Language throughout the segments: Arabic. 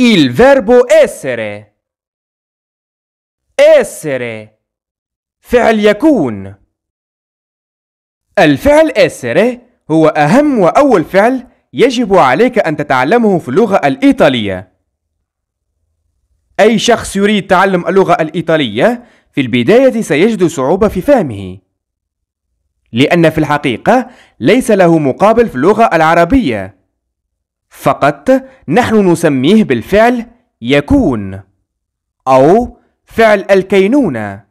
Il verbo essere. Essere. فعل يكون. الفعل essere هو أهم وأول فعل يجب عليك أن تتعلمه في اللغة الإيطالية. أي شخص يريد تعلم اللغة الإيطالية في البداية سيجد صعوبة في فهمه. لأن في الحقيقة ليس له مقابل في اللغة العربية. فقط نحن نسميه بالفعل يكون أو فعل الكينونة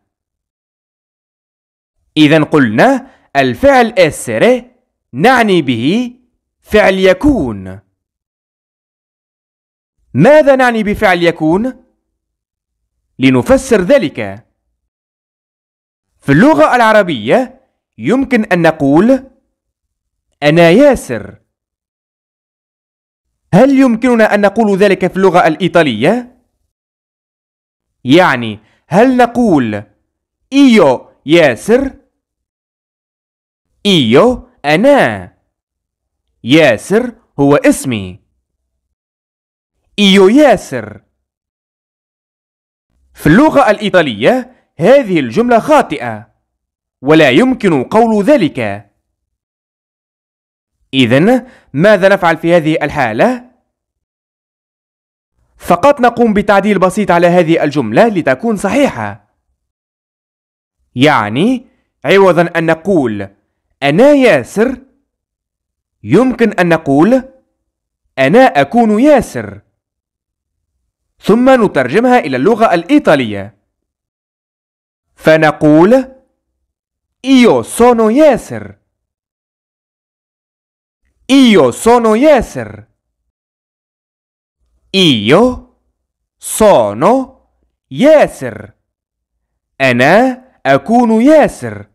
إذا قلنا الفعل essere نعني به فعل يكون ماذا نعني بفعل يكون؟ لنفسر ذلك في اللغة العربية يمكن أن نقول أنا ياسر هل يمكننا أن نقول ذلك في اللغة الإيطالية؟ يعني هل نقول إيو ياسر؟ إيو أنا ياسر هو اسمي إيو ياسر في اللغة الإيطالية هذه الجملة خاطئة ولا يمكن قول ذلك إذا ماذا نفعل في هذه الحالة؟ فقط نقوم بتعديل بسيط على هذه الجملة لتكون صحيحة. يعني عوضا أن نقول أنا ياسر يمكن أن نقول أنا أكون ياسر ثم نترجمها إلى اللغة الإيطالية فنقول Io sono ياسر Io sono Yeser. Io sono ياسر أنا أكون ياسر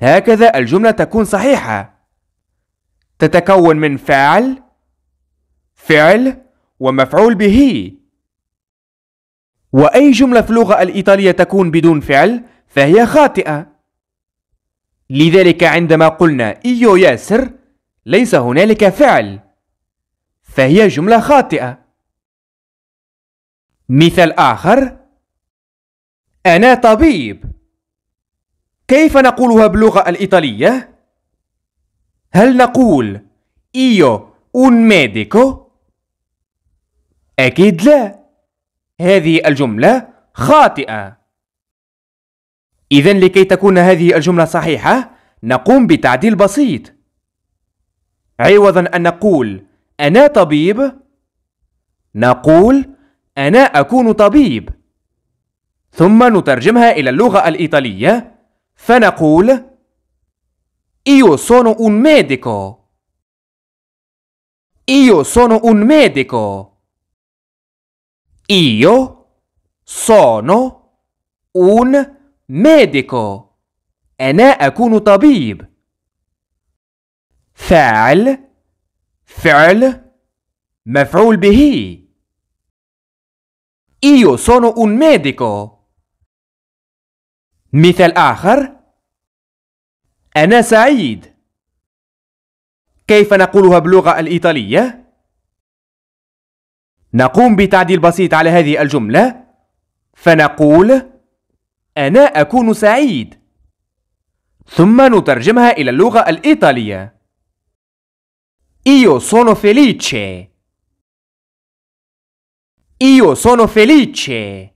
هكذا الجملة تكون صحيحة تتكون من فاعل فعل ومفعول به وأي جملة في اللغة الإيطالية تكون بدون فعل فهي خاطئة لذلك عندما قلنا إيو ياسر ليس هنالك فعل فهي جملة خاطئة مثال آخر أنا طبيب كيف نقولها باللغة الإيطالية؟ هل نقول إيو un medico؟ أكيد لا هذه الجملة خاطئة إذا لكي تكون هذه الجملة صحيحة نقوم بتعديل بسيط عوضا أن نقول أنا طبيب نقول أنا أكون طبيب ثم نترجمها إلى اللغة الإيطالية فنقول Io sono un medico Io sono un medico Io sono un medico أنا أكون طبيب فاعل فعل مفعول به Io sono un medico. مثال آخر أنا سعيد كيف نقولها باللغة الإيطالية؟ نقوم بتعديل بسيط على هذه الجملة فنقول أنا أكون سعيد ثم نترجمها إلى اللغة الإيطالية Io sono felice. Io sono felice.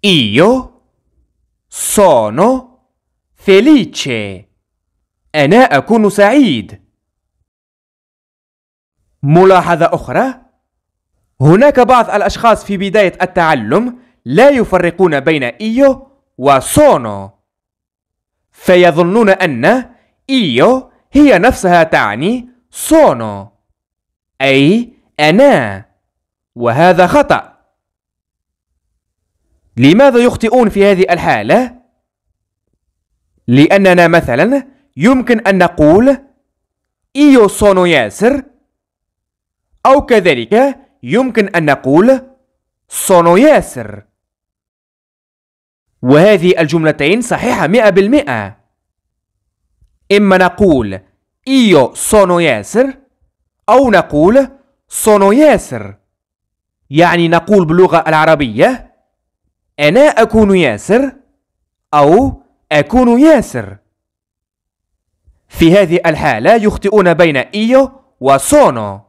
Io sono felice. أنا أكون سعيد. ملاحظة أخرى هناك بعض الأشخاص في بداية التعلم لا يفرقون بين إيو وسونو فيظنون أن إيو هي نفسها تعني sono أي أنا وهذا خطأ لماذا يخطئون في هذه الحالة؟ لأننا مثلا يمكن أن نقول إيو سونو ياسر أو كذلك يمكن أن نقول سونو ياسر وهذه الجملتين صحيحة مئة بالمئة إما نقول إيو صونو ياسر أو نقول صونو ياسر يعني نقول باللغة العربية أنا أكون ياسر أو أكون ياسر في هذه الحالة يخطئون بين إيو وسونو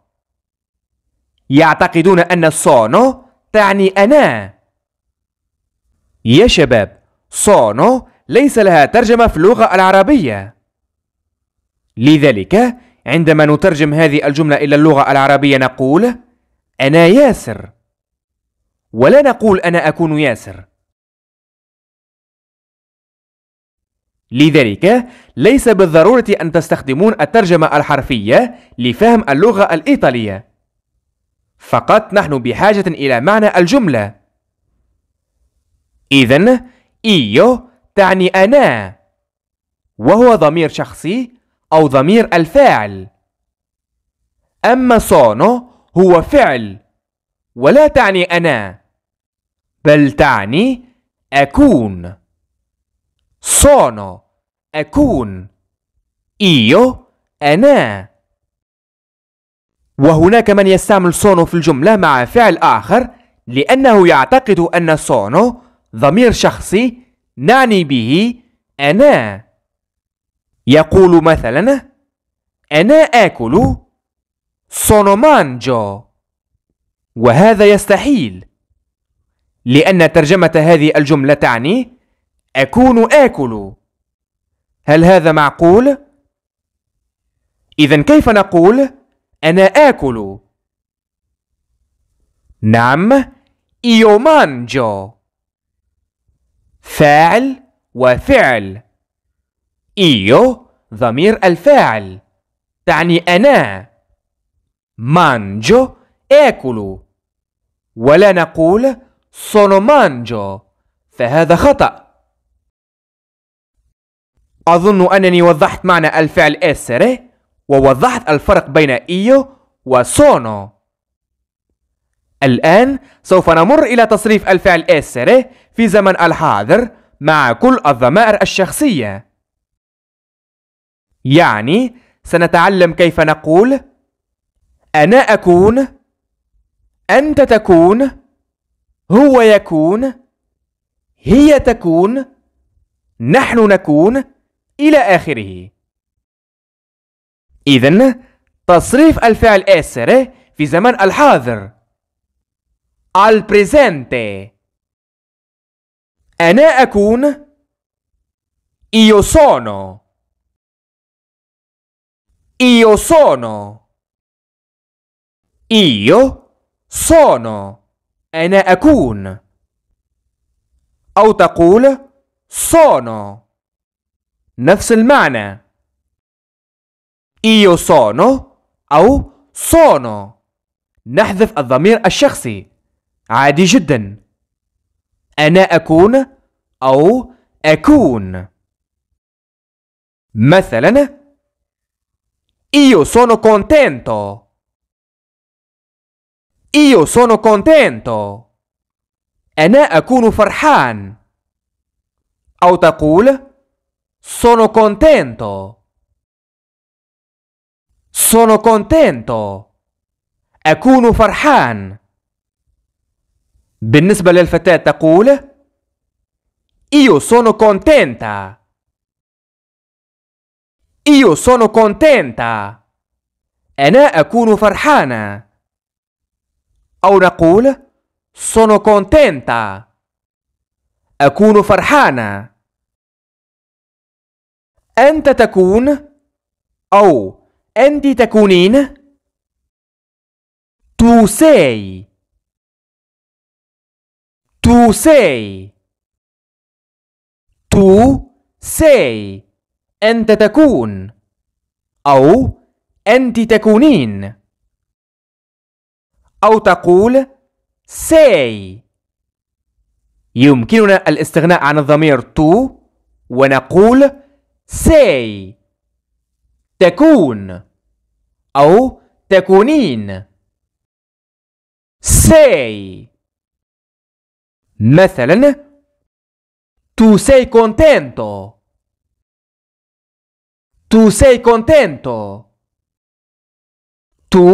يعتقدون أن سونو تعني أنا يا شباب سونو ليس لها ترجمة في اللغة العربية لذلك عندما نترجم هذه الجملة إلى اللغة العربية نقول أنا ياسر ولا نقول أنا أكون ياسر لذلك ليس بالضرورة أن تستخدمون الترجمة الحرفية لفهم اللغة الإيطالية فقط نحن بحاجة إلى معنى الجملة إذن إيو تعني أنا وهو ضمير شخصي أو ضمير الفاعل أما صانو هو فعل ولا تعني أنا بل تعني أكون صانو أكون إيو أنا وهناك من يستعمل صونو في الجملة مع فعل آخر لأنه يعتقد أن صونو ضمير شخصي نعني به أنا يقول مثلا أنا آكل sono وهذا يستحيل لأن ترجمة هذه الجملة تعني أكون آكل هل هذا معقول؟ إذا كيف نقول أنا آكل؟ نعم io فاعل وفعل إيو ضمير الفاعل تعني أنا مانجو آكل ولا نقول صونو مانجو فهذا خطأ أظن أنني وضحت معنى الفعل أسري ووضحت الفرق بين إيو وسونو الآن سوف نمر إلى تصريف الفعل أسري في زمن الحاضر مع كل الضمائر الشخصية يعني سنتعلم كيف نقول أنا أكون أنت تكون هو يكون هي تكون نحن نكون إلى آخره إذن تصريف الفعل أسر في زمن الحاضر al presente أنا أكون io sono Io sono. Io sono. أنا أكون. أو تقول sono. نفس المعنى. Io sono أو sono. نحذف الضمير الشخصي. عادي جدا. أنا أكون أو أكون. مثلا Io sono contento. Io sono contento. أنا أكون فرحان. أو تقول sono contento. Sono contento. أكون فرحان. بالنسبة للفتاة تقول Io sono contenta. Io sono contenta. أنا أكون فرحانة. أو نقول sono contenta. أكون فرحانة. أنت تكون أو أنت تكونين tu sei tu sei tu sei أنت تكون أو أنت تكونين أو تقول say يمكننا الاستغناء عن الضمير to ونقول say تكون أو تكونين say مثلا to say contento Tu sei contento. Tu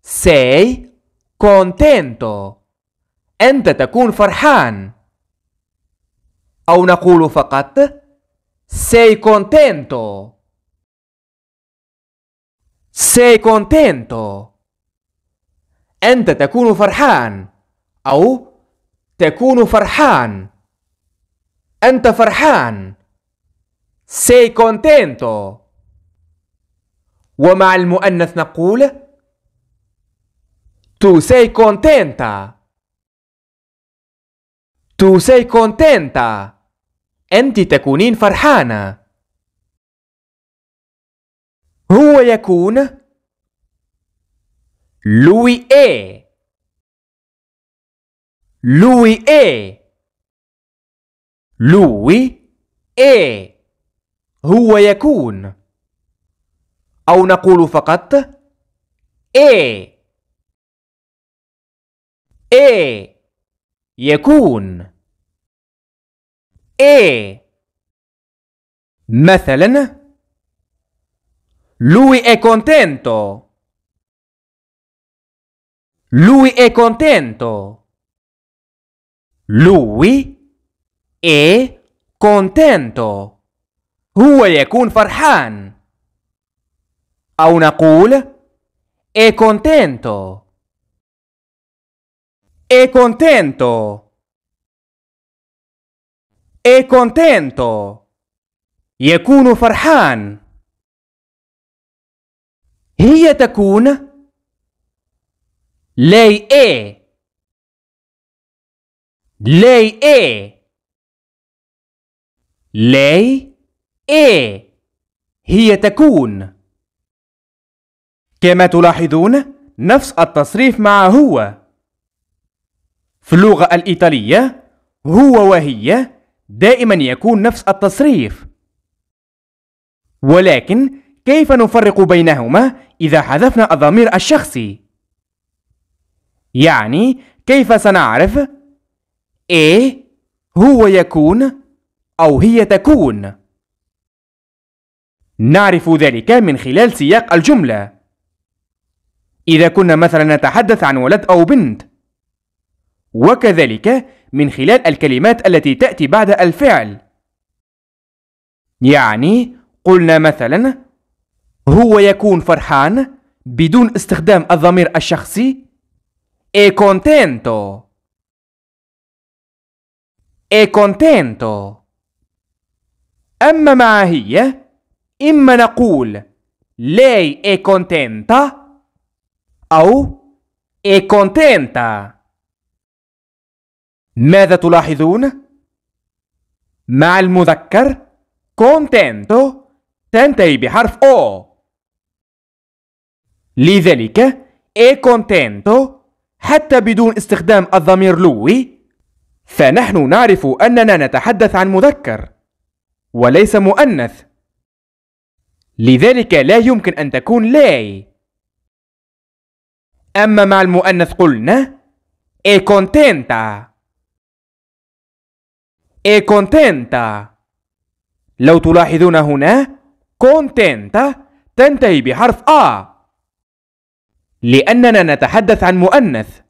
sei contento. أنت تكون فرحان. أو نقول فقط sei contento. Sei contento. أنت تكون فرحان أو تكون فرحان. أنت فرحان. سي كونتينتو ومع المؤنث نقول تو سي كونتينتا تو سي كونتينتا انت تكونين فرحانه هو يكون لوي اي لوي اي لوي اي هو يكون أو نقول فقط إيه إيه يكون إيه مثلا Lui è contento Lui è contento Lui è contento هو يكون فرحان أو نقول e contento e contento e contento يكون فرحان هي تكون lei è lei è lei A هي تكون كما تلاحظون نفس التصريف مع هو في اللغة الإيطالية هو وهي دائما يكون نفس التصريف ولكن كيف نفرق بينهما إذا حذفنا الضمير الشخصي؟ يعني كيف سنعرف إيه هو يكون أو هي تكون؟ نعرف ذلك من خلال سياق الجملة إذا كنا مثلا نتحدث عن ولد أو بنت وكذلك من خلال الكلمات التي تأتي بعد الفعل يعني قلنا مثلا هو يكون فرحان بدون استخدام الضمير الشخصي e contento e contento أما مع هي إما نقول لي è contenta أو è كونتينتا ماذا تلاحظون؟ مع المذكر contento تنتهي بحرف أو لذلك è contento حتى بدون استخدام الضمير لوي فنحن نعرف أننا نتحدث عن مذكر وليس مؤنث لذلك لا يمكن أن تكون لاي أما مع المؤنث قلنا è e contenta è e contenta لو تلاحظون هنا contenta تنتهي بحرف آ لأننا نتحدث عن مؤنث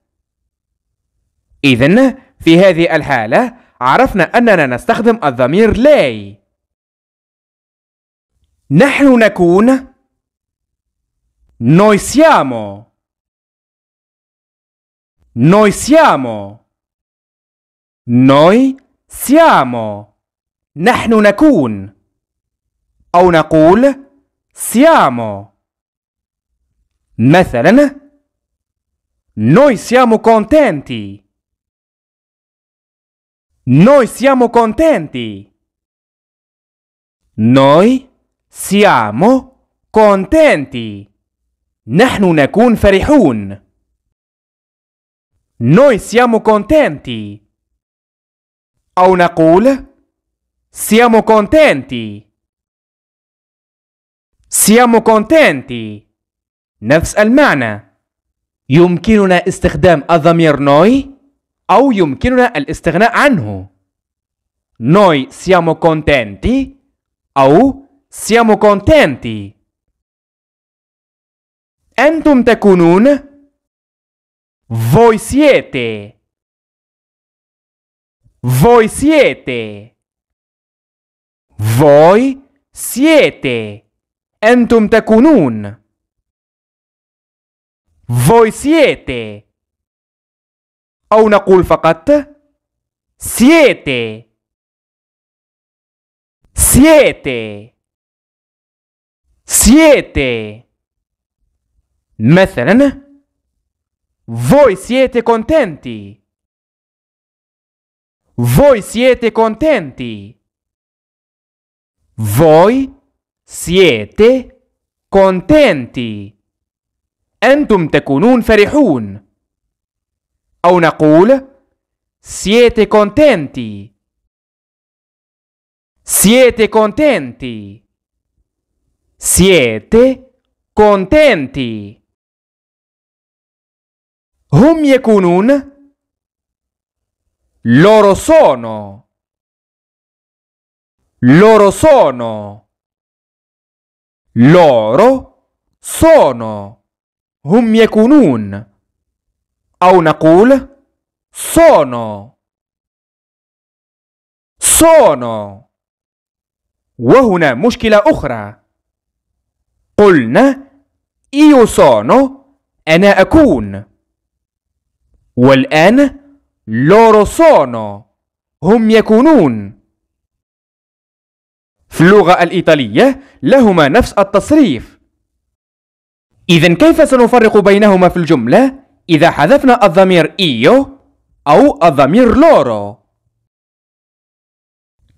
إذن في هذه الحالة عرفنا أننا نستخدم الضمير لاي نحن نكون Noi siamo Noi siamo Noi siamo نحن نكون أو نقول siamo مثلا Noi siamo contenti Noi siamo contenti Noi Siamo contenti. نحن نكون فرحون. Noi siamo contenti. أو نقول Siamo contenti. Siamo contenti. نفس المعنى. يمكننا استخدام الضمير noi أو يمكننا الاستغناء عنه. Noi siamo contenti أو Siamo contenti. Entum tecunun? Voi siete. Voi siete. Voi siete. Entum tecunun. Voi siete. أو نقول فقط siete siete siete. مثلا voi siete contenti. Voi siete contenti. Voi siete contenti. أنتم تكونون فرحون. أو نقول siete contenti. Siete contenti. Siete contenti. Hum con Loro sono. Loro sono. Loro sono. Hum con un sono. sono. وهنا مشكلة أخرى. قلنا Io sono أنا أكون والآن loro sono هم يكونون في اللغة الإيطالية لهما نفس التصريف إذا كيف سنفرق بينهما في الجملة إذا حذفنا الضمير إيو أو الضمير لورو؟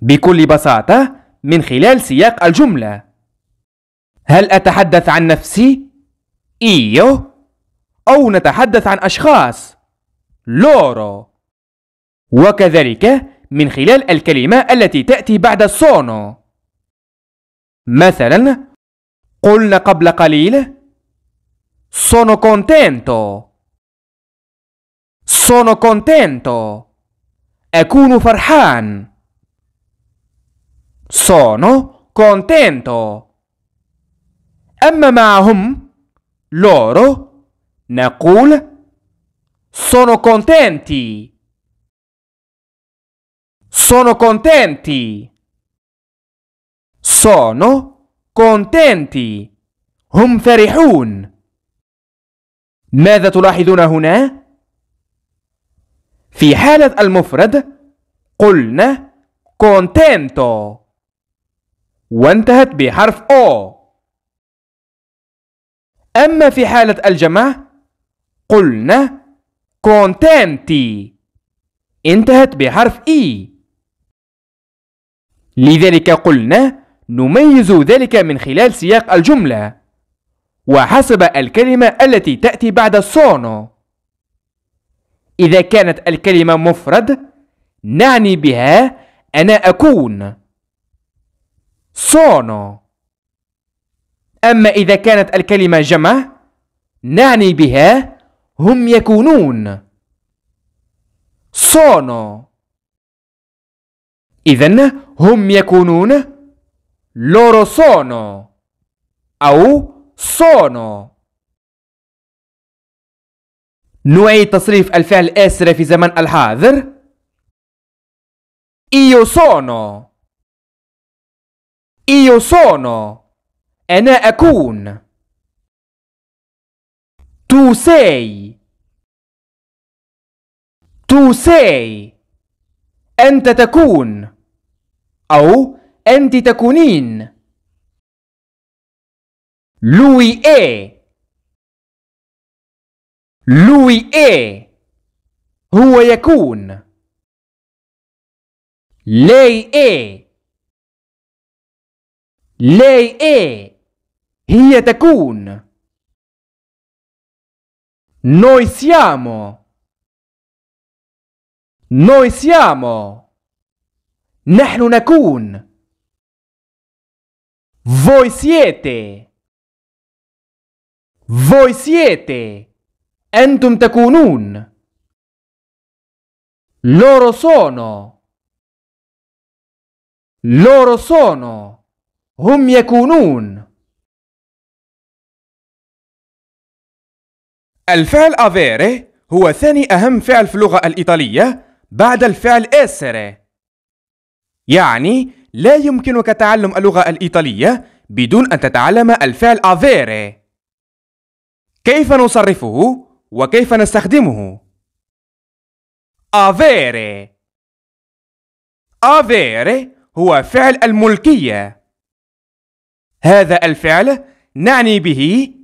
بكل بساطة من خلال سياق الجملة هل أتحدث عن نفسي؟ إيو أو نتحدث عن أشخاص لورو وكذلك من خلال الكلمة التي تأتي بعد سونو مثلا قلنا قبل قليل sono contento sono contento أكون فرحان sono contento أما معهم loro نقول sono contenti sono contenti sono contenti هم فرحون ماذا تلاحظون هنا؟ في حالة المفرد قلنا contento وانتهت بحرف O أما في حالة الجمع قلنا كونتنتي انتهت بحرف إي e. لذلك قلنا نميز ذلك من خلال سياق الجملة وحسب الكلمة التي تأتي بعد سونو إذا كانت الكلمة مفرد نعني بها أنا أكون سونو أما إذا كانت الكلمة جمع نعني بها هم يكونون sono إذا هم يكونون loro sono أو sono نعيد تصريف الفعل آسرة في زمن الحاضر io sono io sono أنا أكون to say to say أنت تكون أو أنت تكونين لوي إيه لوي إيه هو يكون لي إيه لي إيه هي تكون Noi siamo Noi siamo نحن نكون Voi siete Voi siete Entum تكونون Loro sono Loro sono هم يكونون الفعل avere هو ثاني أهم فعل في اللغة الإيطالية بعد الفعل essere يعني لا يمكنك تعلم اللغة الإيطالية بدون أن تتعلم الفعل avere كيف نصرفه وكيف نستخدمه؟ avere avere هو فعل الملكية هذا الفعل نعني به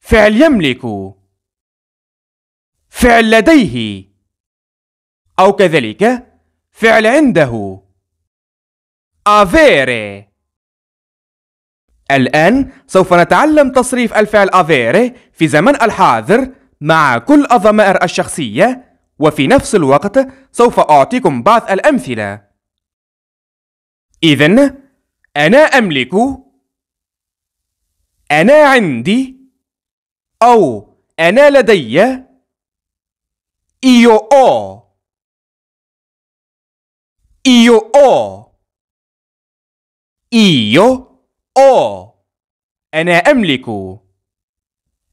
فعل يملك فعل لديه أو كذلك فعل عنده avere الآن سوف نتعلم تصريف الفعل avere في زمن الحاضر مع كل الضمائر الشخصية وفي نفس الوقت سوف أعطيكم بعض الأمثلة إذا أنا أملك أنا عندي أو أنا لدي Io ho. Io ho. Io ho. أنا أملك.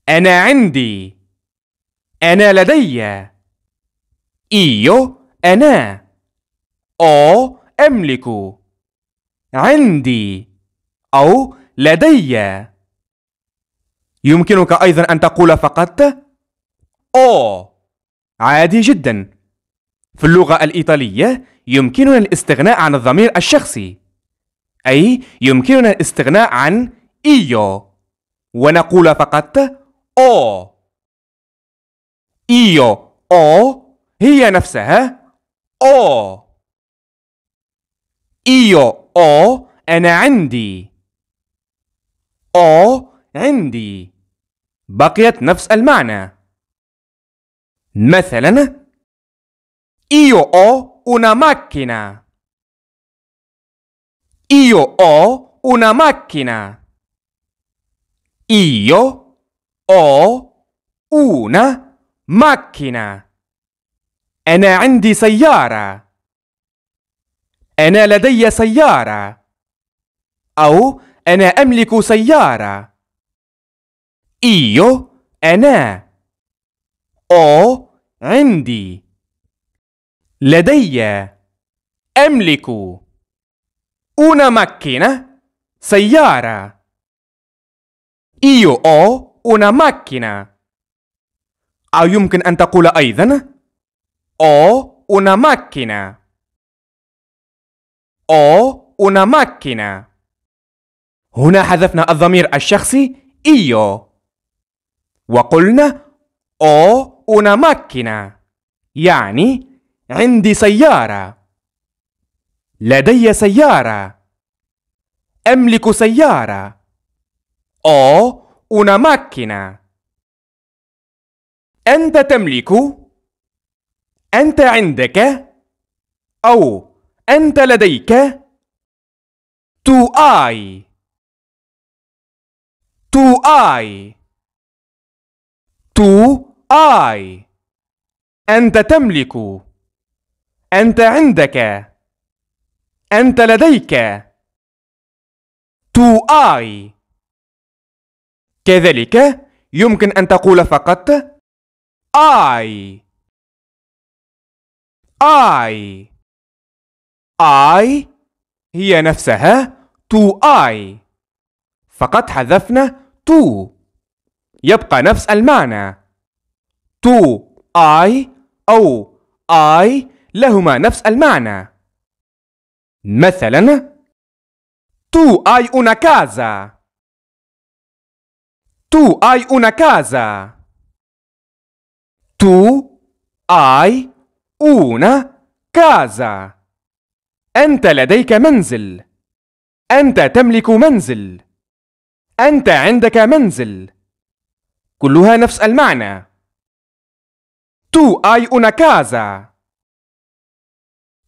أنا عندي. أنا لدي. Io أنا. أو أملك. عندي أو لدي. يمكنك أيضا أن تقول فقط أو عادي جدا في اللغة الإيطالية يمكننا الاستغناء عن الضمير الشخصي أي يمكننا الاستغناء عن إيو ونقول فقط أو إيو أو هي نفسها أو إيو أو أنا عندي أو عندي بقيت نفس المعنى مثلا io ho una macchina io ho una macchina io ho una macchina انا عندي سياره أنا لدي سيارة أو أنا أملك سيارة. Io أنا. O عندي لدي أملك una macchina سيارة Io ho una macchina أو يمكن أن تقول أيضا Ho una macchina Ho una macchina هنا حذفنا الضمير الشخصي إيو وقلنا أو una ماكينة يعني عندي سيارة لدي سيارة أملك سيارة أو una ماكينة أنت تملك أنت عندك أو أنت لديك to I to I to I أنت تملك أنت عندك أنت لديك to I كذلك يمكن أن تقول فقط I I I هي نفسها to I فقط حذفنا to يبقى نفس المعنى تو آي أو آي لهما نفس المعنى مثلا تو آي una كازا تو آي una كازا تو آي una كازا أنت لديك منزل أنت تملك منزل أنت عندك منزل كلها نفس المعنى Tu hai una casa.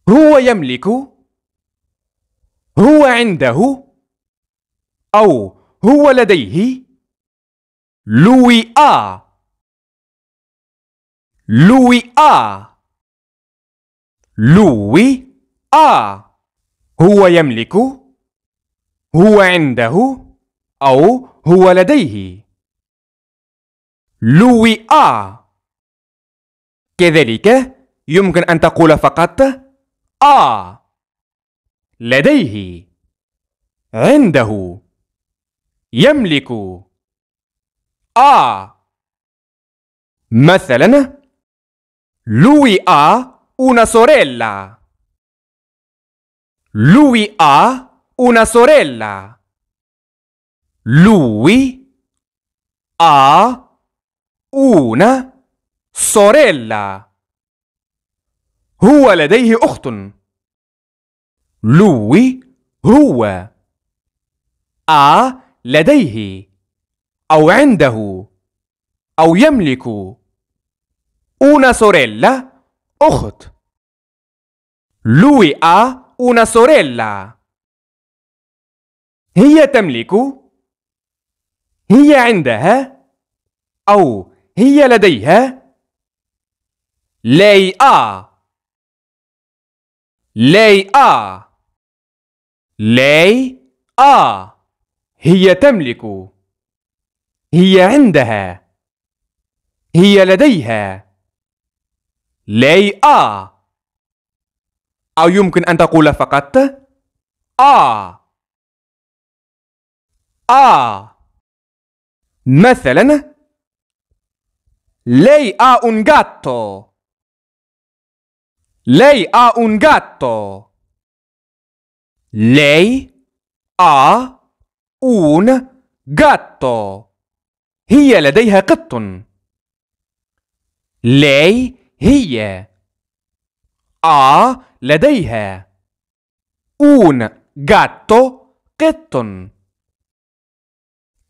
هو يملك هو عنده أو هو لديه Lui آ لوي آ Lui آ هو يملك هو عنده أو هو لديه لوي آ كذلك يمكن أن تقول فقط آ آه، لديه عنده يملك آ آه. مثلا لوي آ أونا سوريلا لوي آ أونا سوريلا لوي آ أونا سوريلا. سوريلا هو لديه أخت لوي هو آ لديه أو عنده أو يملك una sorella أخت لوي آ una sorella هي تملك هي عندها أو هي لديها لي آ لي آ لي آ هي تملك هي عندها هي لديها لي آ أو يمكن أن تقول فقط آ آ مثلا لي آ un Lei ha un gatto. Lei ha un gatto. هي لديها قط. Lei هي. A لديها. Un gatto قط.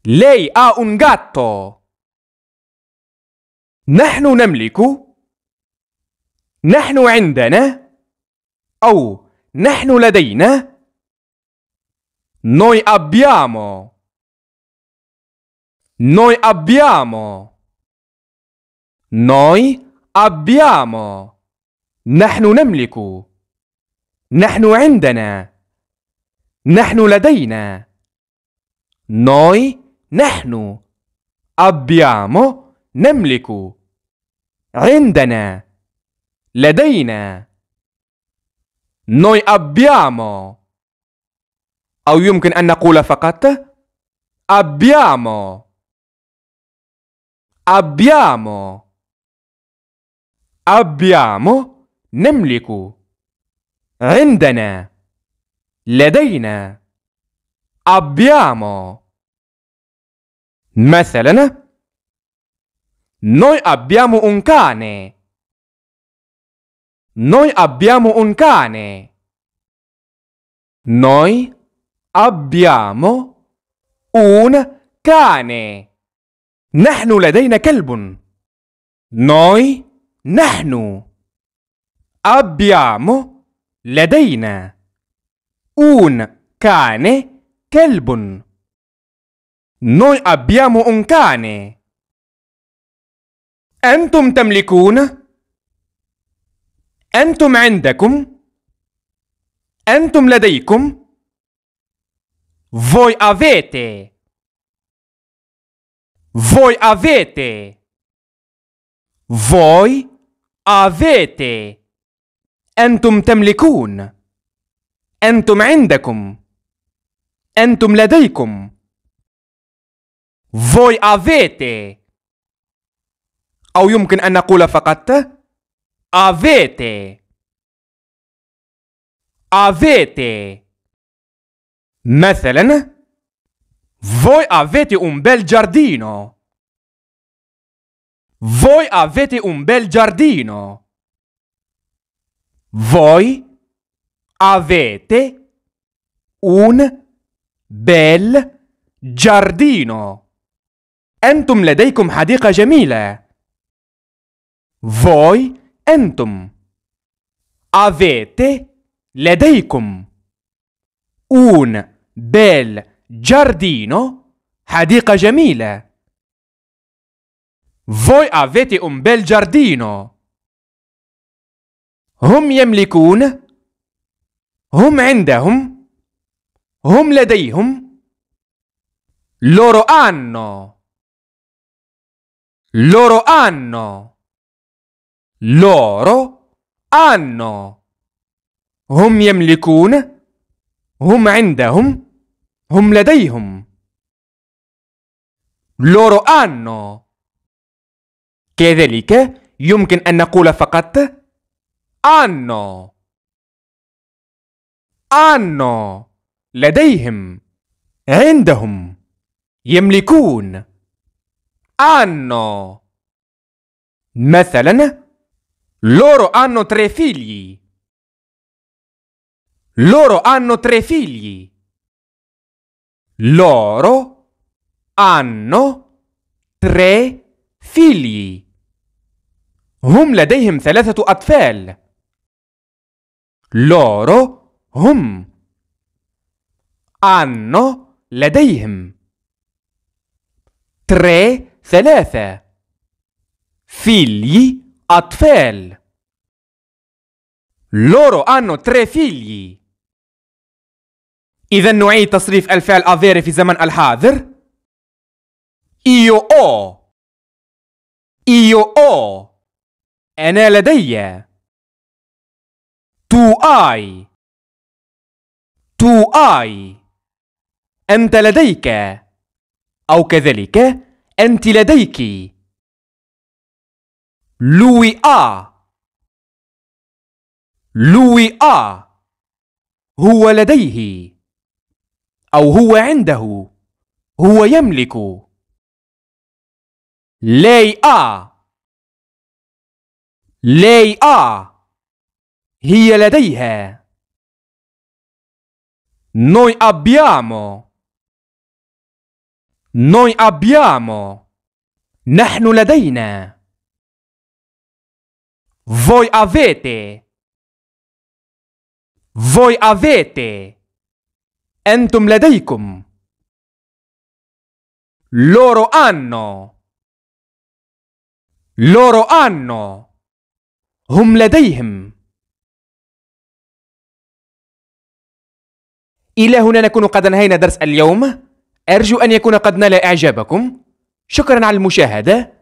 Lei ha un gatto. نحن نملك نحن عندنا أو نحن لدينا Noi abbiamo Noi abbiamo Noi abbiamo نحن نملك نحن عندنا نحن لدينا Noi نحن abbiamo نملك عندنا لدينا noi abbiamo أو يمكن أن نقول فقط abbiamo abbiamo abbiamo نملك عندنا لدينا abbiamo مثلا noi abbiamo un cane Noi abbiamo un cane. Noi abbiamo un cane. نحن لدينا كلب. Noi, nahnu. Abbiamo, لدينا. Un cane, كلب. Noi abbiamo un cane. أنتم تملكون أنتم عندكم أنتم لديكم Voi avete Voi avete Voi avete أنتم تملكون أنتم عندكم أنتم لديكم Voi avete أو يمكن أن نقول فقط avete avete مثلا voi avete un bel giardino voi avete un bel giardino voi avete un bel giardino Entum لديكم حديقة جميلة voi أنتم avete لديكم un bel giardino حديقة جميلة voi avete un bel giardino هم يملكون هم عندهم هم لديهم loro hanno loro hanno loro hanno هم يملكون هم عندهم هم لديهم loro hanno كذلك يمكن أن نقول فقط hanno hanno لديهم عندهم يملكون hanno مثلا Loro hanno tre figli. Loro hanno tre figli. Loro hanno tre figli. هم لديهم ثلاثة أطفال. Loro هم hanno لديهم tre ثلاثة figli أطفال loro hanno tre فيلي إذا نعيد تصريف الفعل أفيري في الزمن الحاضر إيو أو إيو أو أنا لدي تو آي تو آي أنت لديك أو كذلك أنت لديك لوي آ هو لديه أو هو عنده هو يملك ليئة ليئة هي لديها noi abbiamo noi abbiamo نحن لدينا Voi avete Voi avete أنتم لديكم Loro hanno Loro hanno هم لديهم إلى هنا نكون قد انهينا درس اليوم أرجو أن يكون قد نال إعجابكم شكرا على المشاهدة